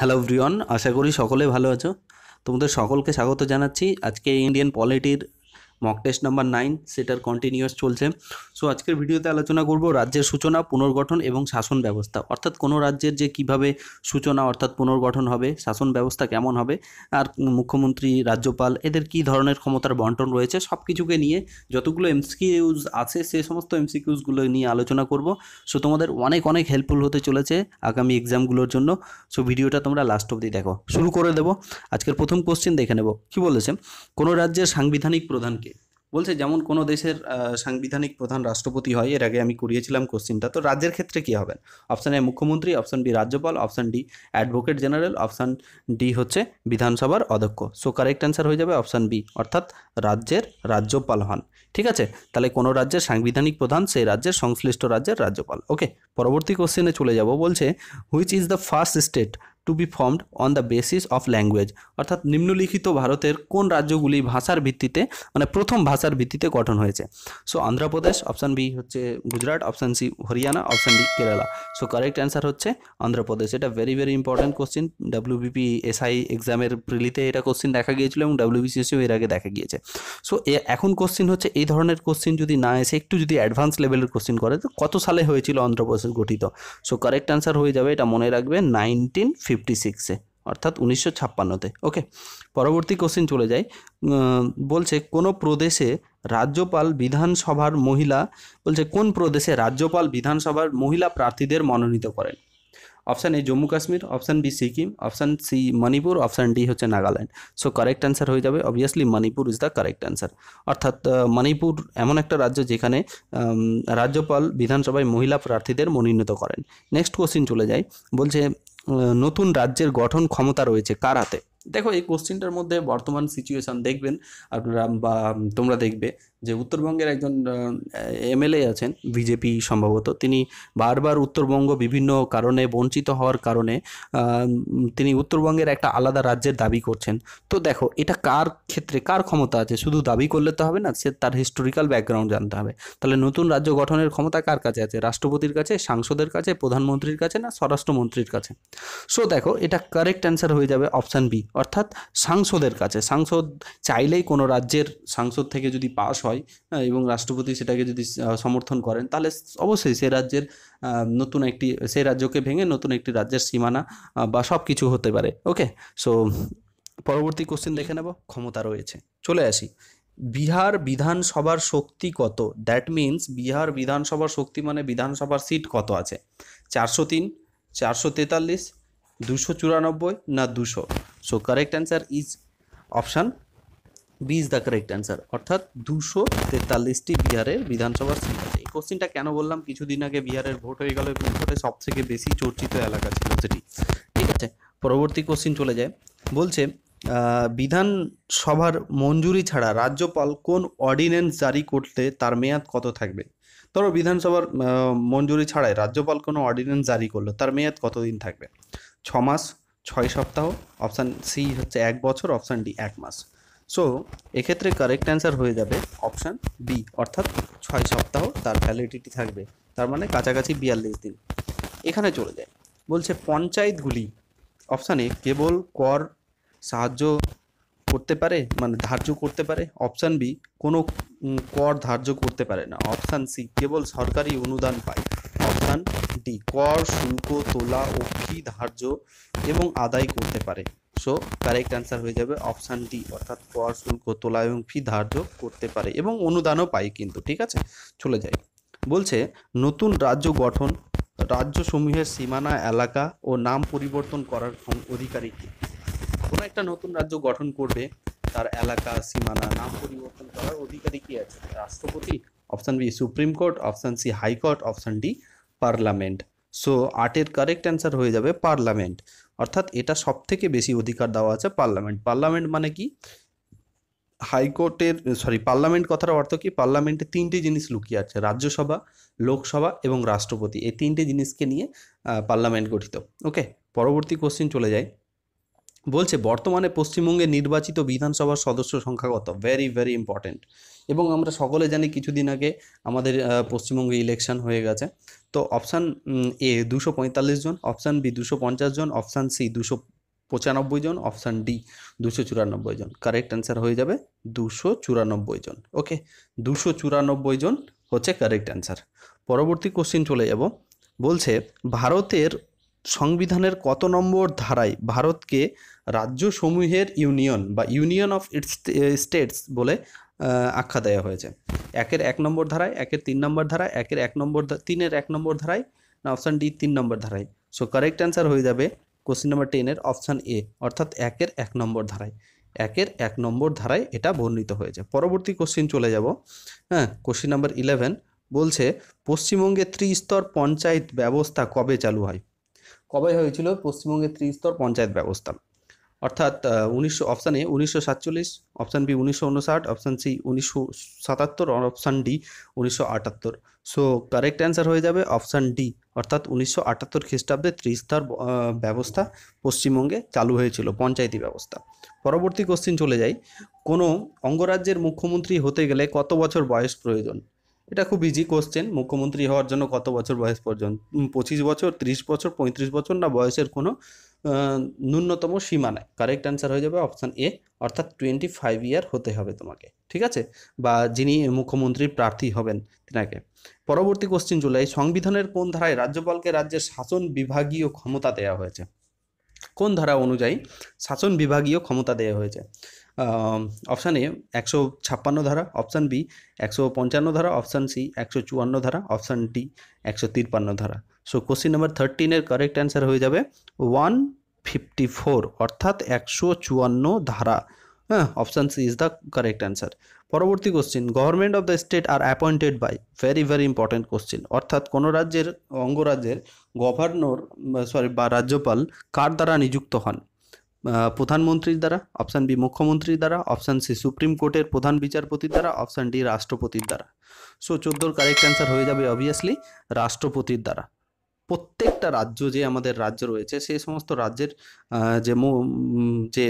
hello ভ্রিয়ন আশা করি সকলে ভালো আছো তোমাদের সকলকে স্বাগত জানাচ্ছি আজকে ইন্ডিয়ান পলিটির মক টেস্ট নাম্বার নাইন সেটার কন্টিনিউয়াস চলছে সো আজকের ভিডিওতে আলোচনা করব রাজ্যের সূচনা পুনর্গঠন এবং শাসন ব্যবস্থা অর্থাৎ কোনো রাজ্যের যে কিভাবে সূচনা অর্থাৎ পুনর্গঠন হবে শাসন ব্যবস্থা কেমন হবে আর মুখ্যমন্ত্রী রাজ্যপাল এদের কি ধরনের ক্ষমতার বন্টন রয়েছে সব কিছুকে নিয়ে যতগুলো এমসিকিউজ আছে সে সমস্ত এমসিকিউজগুলো নিয়ে আলোচনা করব সো তোমাদের অনেক অনেক হেল্পফুল হতে চলেছে আগামী এক্সামগুলোর জন্য সো ভিডিওটা তোমরা লাস্ট অবধি দেখো শুরু করে দেবো আজকের প্রথম কোশ্চেন দেখে নেব কি বলেছে কোনো রাজ্যের সাংবিধানিক প্রধানকে বলছে যেমন কোনো দেশের সাংবিধানিক প্রধান রাষ্ট্রপতি হয় এর আগে আমি করিয়েছিলাম কোশ্চিনটা তো রাজ্যের ক্ষেত্রে কী হবেন অপশান এ মুখ্যমন্ত্রী অপশান বি রাজ্যপাল option D advocate general option D হচ্ছে বিধানসভার অধ্যক্ষ সো কারেক্ট অ্যান্সার হয়ে যাবে অপশান বি অর্থাৎ রাজ্যের রাজ্যপাল হন ঠিক আছে তাহলে কোনো রাজ্যের সাংবিধানিক প্রধান সেই রাজ্যের সংশ্লিষ্ট রাজ্যের রাজ্যপাল ওকে পরবর্তী কোশ্চেনে চলে যাব বলছে which is the first state to be formed on the basis of language অর্থাৎ নিম্নলিখিত ভারতের কোন রাজ্যগুলি ভাষার ভিত্তিতে মানে প্রথম ভাষার ভিত্তিতে গঠন হয়েছে সো অন্ধ্রপ্রদেশ অপশান বি হচ্ছে Gujarat option C Haryana option D Kerala so correct answer হচ্ছে অন্ধ্রপ্রদেশ এটা very very important question WBP SI এক্সামের প্রিলিতে এটা কোশ্চিন দেখা গিয়েছিল এবং ডাব্লিউবিসিএসিও e এর আগে দেখা গিয়েছে সো এখন কোশ্চিন হচ্ছে এই ধরনের কোশ্চিন যদি না এসে একটু যদি অ্যাডভান্স লেভেলের কোশ্চিন করে তো কত সালে হয়েছিল অন্ধ্রপ্রদেশ গঠিত সো কারেক্ট অ্যান্সার হয়ে যাবে এটা মনে রাখবে নাইনটিন ফিফটি সিক্সে অর্থাৎ উনিশশো ছাপ্পান্নতে ওকে পরবর্তী কোশ্চেন চলে যায় বলছে কোন প্রদেশে রাজ্যপাল বিধানসভার মহিলা বলছে কোন প্রদেশে রাজ্যপাল বিধানসভার মহিলা প্রার্থীদের মনোনীত করেন option A Jammu Kashmir option B Sikkim option C Manipur option D হচ্ছে নাগাল্যান্ড সো কারেক্ট অ্যান্সার হয়ে যাবে obviously Manipur is the correct answer অর্থাৎ মণিপুর এমন একটা রাজ্য যেখানে রাজ্যপাল বিধানসভায় মহিলা প্রার্থীদের মনোনীত করেন নেক্সট কোশ্চিন চলে যায় বলছে নতুন রাজ্যের গঠন ক্ষমতা রয়েছে কার হাতে দেখো এই কোশ্চেনটার মধ্যে বর্তমান সিচুয়েশান দেখবেন আপনারা বা তোমরা দেখবে যে উত্তরবঙ্গের একজন এমএলএ আছেন বিজেপি সম্ভবত তিনি বারবার উত্তরবঙ্গ বিভিন্ন কারণে বঞ্চিত হওয়ার কারণে তিনি উত্তরবঙ্গের একটা আলাদা রাজ্যের দাবি করছেন তো দেখো এটা কার ক্ষেত্রে কার ক্ষমতা আছে শুধু দাবি করলে তো হবে না সে তার হিস্টোরিক্যাল ব্যাকগ্রাউন্ড জানতে হবে তাহলে নতুন রাজ্য গঠনের ক্ষমতা কার কাছে আছে রাষ্ট্রপতির কাছে সাংসদের কাছে প্রধানমন্ত্রীর কাছে না স্বরাষ্ট্রমন্ত্রীর কাছে সো দেখো এটা কারেক্ট অ্যান্সার হয়ে যাবে অপশান বি অর্থাৎ সাংসদের কাছে সাংসদ চাইলেই কোনো রাজ্যের সাংসদ থেকে যদি পাস হয় হ্যাঁ, এবং রাষ্ট্রপতি সেটাকে যদি সমর্থন করেন তাহলে অবশ্যই সে রাজ্যের নতুন একটি সে রাজ্যকে ভেঙে নতুন একটি রাজ্যের সীমানা বা সব কিছু হতে পারে ওকে সো পরবর্তী কোশ্চেন দেখে নেব ক্ষমতা রয়েছে চলে আসি বিহার বিধানসভার শক্তি কত দ্যাট মিন্স বিহার বিধানসভার শক্তি মানে বিধানসভার সিট কত আছে চারশো তিন চারশো তেতাল্লিশ দুশো চুরানব্বই না দুশো so correct answer is option B is the correct answer অর্থাৎ দুশো তেতাল্লিশটি বিহারের বিধানসভার সিট আছে এই কোশ্চিনটা কেন বললাম কিছুদিন আগে বিহারের ভোট হয়ে গেল এবং ভোটে সবথেকে বেশি চর্চিত এলাকা ছিল সেটি ঠিক আছে পরবর্তী কোশ্চিন চলে যায় বলছে বিধানসভার মঞ্জুরি ছাড়া রাজ্যপাল কোন অর্ডিন্যান্স জারি করতে তার মেয়াদ কত থাকবে ধরো বিধানসভার মঞ্জুরি ছাড়াই রাজ্যপাল কোনো অর্ডিন্যান্স জারি করলো তার মেয়াদ কতদিন থাকবে ছ মাস ছয় সপ্তাহ অপশান সি হচ্ছে এক বছর অপশান ডি এক মাস সো এক্ষেত্রে কারেক্ট অ্যান্সার হয়ে যাবে অপশান বি অর্থাৎ ছয় সপ্তাহ তার ভ্যালিডিটি থাকবে তার মানে কাছাকাছি বিয়াল্লিশ দিন এখানে চলে যায় বলছে পঞ্চায়েতগুলি অপশানে কেবল কর সাহায্য করতে পারে মানে ধার্য করতে পারে অপশান বি কোনো কর ধার্য করতে পারে না অপশান সি কেবল সরকারি অনুদান পায় দুটি কর শুল্ক তোলা ও ফি ধার্য এবং আদায় করতে পারে সো কারেক্ট অ্যান্সার হয়ে যাবে অপশান ডি অর্থাৎ কর শুল্ক তোলা এবং ফি ধার্য করতে পারে এবং অনুদানও পায় কিন্তু ঠিক আছে চলে যায় বলছে নতুন রাজ্য গঠন রাজ্য সমূহের সীমানা এলাকা ও নাম পরিবর্তন করার অধিকারী কি কোনো একটা নতুন রাজ্য গঠন করবে তার এলাকা সীমানা নাম পরিবর্তন করার অধিকারী কি আছে রাষ্ট্রপতি option B supreme court option C high court option D parliament so আটের কারেক্ট অ্যান্সার হয়ে যাবে পার্লামেন্ট অর্থাৎ এটা সব থেকে বেশি অধিকার দেওয়া আছে পার্লামেন্ট পার্লামেন্ট মানে কি হাইকোর্টের সরি পার্লামেন্ট কথার অর্থ কি পার্লামেন্টে তিনটে জিনিস লুকিয়ে আছে রাজ্যসভা লোকসভা এবং রাষ্ট্রপতি এই তিনটে জিনিসকে নিয়ে পার্লামেন্ট গঠিত ওকে পরবর্তী কোশ্চিন চলে যায় বলছে বর্তমানে পশ্চিমবঙ্গে নির্বাচিত বিধানসভার সদস্য সংখ্যা কত ভেরি ভেরি ইম্পর্টেন্ট এবং আমরা সকলে জানি কিছুদিন আগে আমাদের পশ্চিমবঙ্গে ইলেকশন হয়ে গেছে তো অপশান এ দুশো পঁয়তাল্লিশ জন অপশান বি দুশো পঞ্চাশ জন অপশান সি দুশো পঁচানব্বই জন অপশান ডি দুশো চুরানব্বই জন কারেক্ট অ্যান্সার হয়ে যাবে দুশো চুরানব্বই জন ওকে দুশো চুরানব্বই জন হচ্ছে কারেক্ট অ্যান্সার পরবর্তী কোশ্চিন চলে যাব বলছে ভারতের সংবিধানের কত নম্বর ধারায় ভারতকে রাজ্যসমূহের ইউনিয়ন বা ইউনিয়ন অফ ইটস স্টেটস বলে আখ্যা দেওয়া হয়েছে একের এক নম্বর ধারায় একের তিন নম্বর ধারায় একের এক নম্বর তিনের এক নম্বর ধারায় না অপশান ডি তিন নম্বর ধারায় সো কারেক্ট অ্যান্সার হয়ে যাবে কোশ্চেন নাম্বার টেনের অপশান এ অর্থাৎ একের এক নম্বর ধারায় একের এক নম্বর ধারায় এটা বর্ণিত হয়েছে পরবর্তী কোশ্চিন চলে যাব হ্যাঁ কোশ্চিন নম্বর ইলেভেন বলছে পশ্চিমবঙ্গে ত্রিস্তর পঞ্চায়েত ব্যবস্থা কবে চালু হয় কবে হয়েছিল পশ্চিমবঙ্গের ত্রিস্তর পঞ্চায়েত ব্যবস্থা অর্থাৎ উনিশশো অপশান এ উনিশশো সাতচল্লিশ অপশান বি উনিশশো উনষাট অপশান সি উনিশশো সাতাত্তর আর অপশান ডি উনিশশো আটাত্তর সো কারেক্ট অ্যান্সার হয়ে যাবে অপশান ডি অর্থাৎ উনিশশো আটাত্তর খ্রিস্টাব্দে ত্রিস্তর ব্যবস্থা পশ্চিমবঙ্গে চালু হয়েছিল পঞ্চায়েতি ব্যবস্থা পরবর্তী কোশ্চিন চলে যাই কোনো অঙ্গরাজ্যের মুখ্যমন্ত্রী হতে গেলে কত বছর বয়স প্রয়োজন এটা খুব ইজি কোশ্চেন মুখ্যমন্ত্রী হওয়ার জন্য কত বছর বয়স পর্যন্ত পঁচিশ বছর ত্রিশ বছর পঁয়ত্রিশ বছর না বয়সের কোনো ন্যূনতম সীমা নাই কারেক্ট অ্যান্সার হয়ে যাবে অপশান এ অর্থাৎ টোয়েন্টি ফাইভ ইয়ার হতে হবে তোমাকে ঠিক আছে বা যিনি মুখ্যমন্ত্রীর প্রার্থী হবেন তিনাকে পরবর্তী কোশ্চিন জুলাই সংবিধানের কোন ধারায় রাজ্যপালকে রাজ্যের শাসন বিভাগীয় ক্ষমতা দেওয়া হয়েছে কোন ধারা অনুযায়ী শাসন বিভাগীয় ক্ষমতা দেওয়া হয়েছে অপশান এ একশো ছাপ্পান্ন ধারা অপশান বি একশো পঞ্চান্ন ধারা অপশান সি একশো চুয়ান্ন ধারা অপশান ডি একশো তিপ্পান্ন ধারা সো কোশ্চিন নাম্বার থার্টিনের কারেক্ট অ্যান্সার হয়ে যাবে ওয়ান ফিফটি ফোর অর্থাৎ একশো চুয়ান্ন ধারা হ্যাঁ option C is the correct answer পরবর্তী question government of the state are appointed by very very important question অর্থাৎ কোনো রাজ্যের অঙ্গরাজ্যের গভর্নর সরি বা রাজ্যপাল কার দ্বারা নিযুক্ত হন প্রধানমন্ত্রীর দ্বারা অপশান বি মুখ্যমন্ত্রীর দ্বারা অপশান সি সুপ্রিম কোর্টের প্রধান বিচারপতির দ্বারা অপশান ডি রাষ্ট্রপতির দ্বারা সো চোদ্দোর কারেক্ট অ্যান্সার হয়ে যাবে অবভিয়াসলি রাষ্ট্রপতির দ্বারা প্রত্যেকটা রাজ্য যে আমাদের রাজ্য রয়েছে সেই সমস্ত রাজ্যের যে যে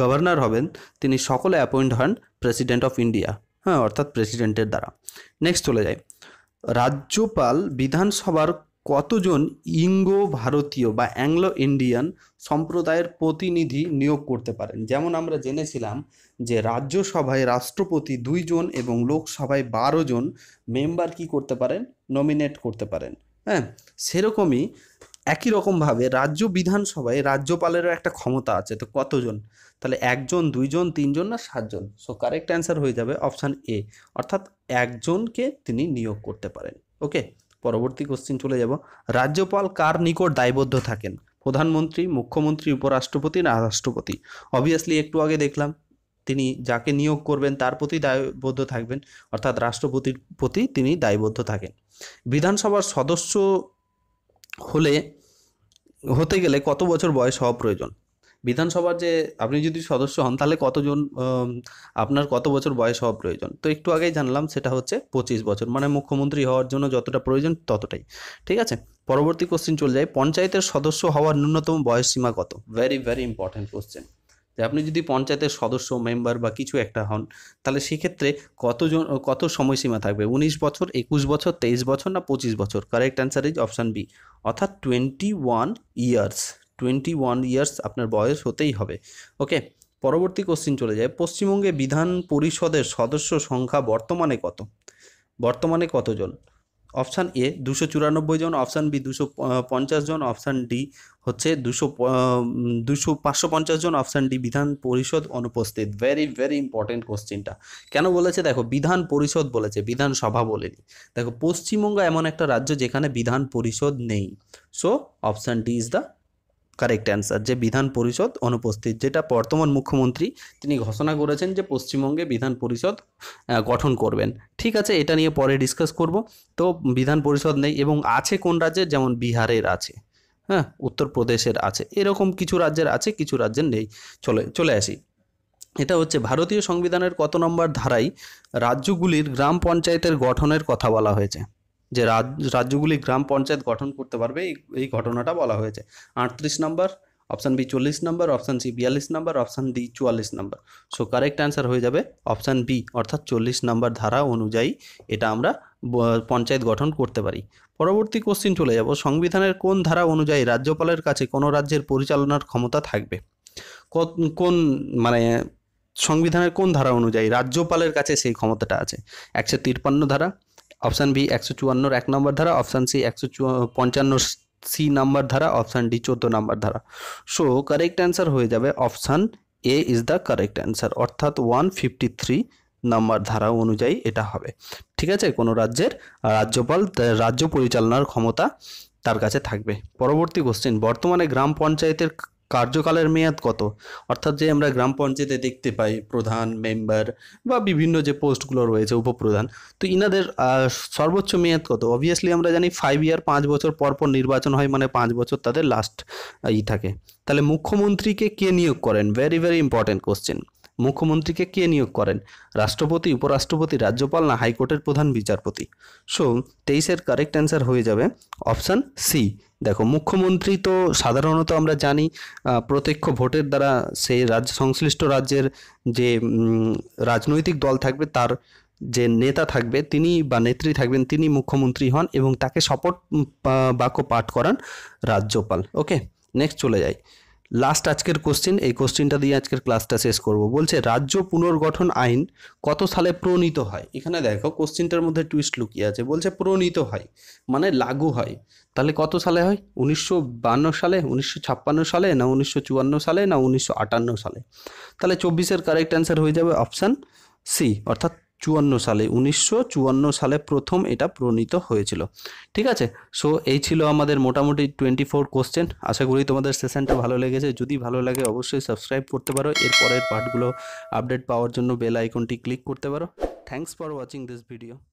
গভর্নর হবেন তিনি সকলে অ্যাপয়েন্ট হন প্রেসিডেন্ট অফ ইন্ডিয়া হ্যাঁ অর্থাৎ প্রেসিডেন্টের দ্বারা নেক্সট চলে যায় রাজ্যপাল বিধানসভার কতজন ইঙ্গো ভারতীয় বা অ্যাংলো ইন্ডিয়ান সম্প্রদায়ের প্রতিনিধি নিয়োগ করতে পারেন যেমন আমরা জেনেছিলাম যে রাজ্যসভায় রাষ্ট্রপতি দুইজন এবং লোকসভায় বারো জন মেম্বার কি করতে পারেন নমিনেট করতে পারেন হ্যাঁ সেরকমই একই রকমভাবে রাজ্য বিধানসভায় রাজ্যপালেরও একটা ক্ষমতা আছে তো কতজন তাহলে একজন দুইজন তিনজন না সাতজন সো কারেক্ট অ্যান্সার হয়ে যাবে অপশান এ অর্থাৎ একজনকে তিনি নিয়োগ করতে পারেন ওকে পরবর্তী কোশ্চিন চলে যাব রাজ্যপাল কার নিকট দায়বদ্ধ থাকেন প্রধানমন্ত্রী মুখ্যমন্ত্রী উপরাষ্ট্রপতি না রাষ্ট্রপতি অবভিয়াসলি একটু আগে দেখলাম তিনি যাকে নিয়োগ করবেন তার প্রতি দায়বদ্ধ থাকবেন অর্থাৎ রাষ্ট্রপতির প্রতি তিনি দায়বদ্ধ থাকেন বিধানসভার সদস্য হলে হতে গেলে কত বছর বয়স হওয়া প্রয়োজন বিধানসভার যে আপনি যদি সদস্য হন তাহলে কতজন আপনার কত বছর বয়স হওয়া প্রয়োজন তো একটু আগেই জানলাম সেটা হচ্ছে পঁচিশ বছর মানে মুখ্যমন্ত্রী হওয়ার জন্য যতটা প্রয়োজন ততটাই ঠিক আছে পরবর্তী কোশ্চেন চলে যায় পঞ্চায়েতের সদস্য হওয়ার ন্যূনতম বয়স সীমা কত ভেরি ভেরি ইম্পর্ট্যান্ট কোশ্চেন যে আপনি যদি পঞ্চায়েতের সদস্য মেম্বার বা কিছু একটা হন তাহলে সেক্ষেত্রে কতজন কত সময়সীমা থাকবে উনিশ বছর একুশ বছর তেইশ বছর না পঁচিশ বছর correct answer is option B অর্থাৎ twenty one years twenty one years আপনার বয়স হতেই হবে ওকে পরবর্তী কোশ্চিন চলে যায় পশ্চিমবঙ্গে বিধান পরিষদের সদস্য সংখ্যা বর্তমানে কত বর্তমানে কতজন অপশান এ দুশো চুরানব্বই জন অপশান বি দুশো পঞ্চাশ জন অপশান ডি হচ্ছে দুশো দুশো পাঁচশো পঞ্চাশ জন অপশান ডি বিধান পরিষদ অনুপস্থিত ভেরি ভেরি ইম্পর্টেন্ট কোশ্চেনটা কেন বলেছে দেখো বিধান পরিষদ বলেছে বিধানসভা বলেনি দেখো পশ্চিমবঙ্গ এমন একটা রাজ্য যেখানে বিধান পরিষদ নেই so option D is the correct answer যে বিধান পরিষদ অনুপস্থিত যেটা বর্তমান মুখ্যমন্ত্রী তিনি ঘোষণা করেছেন যে পশ্চিমবঙ্গে বিধান পরিষদ গঠন করবেন ঠিক আছে এটা নিয়ে পরে ডিসকাস করব তো বিধান পরিষদ নেই এবং আছে কোন রাজ্যে যেমন বিহারের আছে হ্যাঁ উত্তরপ্রদেশের আছে এরকম কিছু রাজ্যের আছে কিছু রাজ্যের নেই চলে চলে আসি এটা হচ্ছে ভারতীয় সংবিধানের কত নম্বর ধারায় রাজ্যগুলির গ্রাম পঞ্চায়েতের গঠনের কথা বলা হয়েছে যে রাজ্যগুলি গ্রাম পঞ্চায়েত গঠন করতে পারবে এই ঘটনাটা বলা হয়েছে আটত্রিশ নম্বর অপশান বি চল্লিশ নম্বর অপশান সি বিয়াল্লিশ নম্বর অপশান ডি চুয়াল্লিশ নম্বর সো কারেক্ট অ্যান্সার হয়ে যাবে অপশান বি অর্থাৎ চল্লিশ নম্বর ধারা অনুযায়ী এটা আমরা পঞ্চায়েত গঠন করতে পারি পরবর্তী কোশ্চিন চলে যাব সংবিধানের কোন ধারা অনুযায়ী রাজ্যপালের কাছে কোনো রাজ্যের পরিচালনার ক্ষমতা থাকবে কোন মানে সংবিধানের কোন ধারা অনুযায়ী রাজ্যপালের কাছে সেই ক্ষমতাটা আছে একশো তিরপান্ন ধারা অপশান বি একশো চুয়ান্নর এক নম্বর ধারা অপশান সি একশো পঞ্চান্ন সি নাম্বার ধারা অপশান ডি চোদ্দো নাম্বার ধারা সো কারেক্ট অ্যান্সার হয়ে যাবে option A is the correct answer অর্থাৎ ওয়ান ফিফটি থ্রি নাম্বার ধারা অনুযায়ী এটা হবে ঠিক আছে কোনো রাজ্যের রাজ্যপাল রাজ্য পরিচালনার ক্ষমতা তার কাছে থাকবে পরবর্তী কোশ্চেন বর্তমানে গ্রাম পঞ্চায়েতের কার্যকালের মেয়াদ কত অর্থাৎ যে আমরা গ্রাম পঞ্চায়েতে দেখতে পাই প্রধান মেম্বার বা বিভিন্ন যে পোস্টগুলো রয়েছে উপপ্রধান তো ইনাদের সর্বোচ্চ মেয়াদ কত অবভিয়াসলি আমরা জানি ফাইভ ইয়ার পাঁচ বছর পর পর নির্বাচন হয় মানে পাঁচ বছর তাদের লাস্ট ই থাকে তাহলে মুখ্যমন্ত্রীকে কে নিয়োগ করেন ভেরি ভেরি ইম্পর্টেন্ট কোশ্চেন মুখ্যমন্ত্রীকে কে নিয়োগ করেন রাষ্ট্রপতি উপরাষ্ট্রপতি রাজ্যপাল না হাইকোর্টের প্রধান বিচারপতি সো তেইশের কারেক্ট অ্যান্সার হয়ে যাবে অপশান সি দেখো মুখ্যমন্ত্রী তো সাধারণত আমরা জানি প্রত্যক্ষ ভোটের দ্বারা সেই রাজ্য সংশ্লিষ্ট রাজ্যের যে রাজনৈতিক দল থাকবে তার যে নেতা থাকবে তিনি বা নেত্রী থাকবেন তিনি মুখ্যমন্ত্রী হন এবং তাকে শপথ বাক্য পাঠ করান রাজ্যপাল ওকে নেক্সট চলে যাই লাস্ট আজকের কোশ্চিন এই কোশ্চিনটা দিয়ে আজকের ক্লাসটা শেষ করব বলছে রাজ্য পুনর্গঠন আইন কত সালে প্রণীত হয় এখানে দেখো কোশ্চিনটার মধ্যে টুইস্ট লুকিয়ে আছে বলছে প্রণীত হয় মানে লাগু হয় তাহলে কত সালে হয় উনিশশো সালে উনিশশো সালে না উনিশশো সালে না উনিশশো সালে তাহলে চব্বিশের কারেক্ট অ্যান্সার হয়ে যাবে অপশান সি অর্থাৎ চুয়ান্ন সালে উনিশশো সালে প্রথম এটা প্রণীত হয়েছিল ঠিক আছে সো এই ছিল আমাদের মোটামুটি টোয়েন্টি ফোর কোশ্চেন আশা করি তোমাদের সেশনটা ভালো লেগেছে যদি ভালো লাগে অবশ্যই সাবস্ক্রাইব করতে পারো এরপরের পার্টগুলো আপডেট পাওয়ার জন্য বেল আইকনটি ক্লিক করতে পারো thanks for watching this video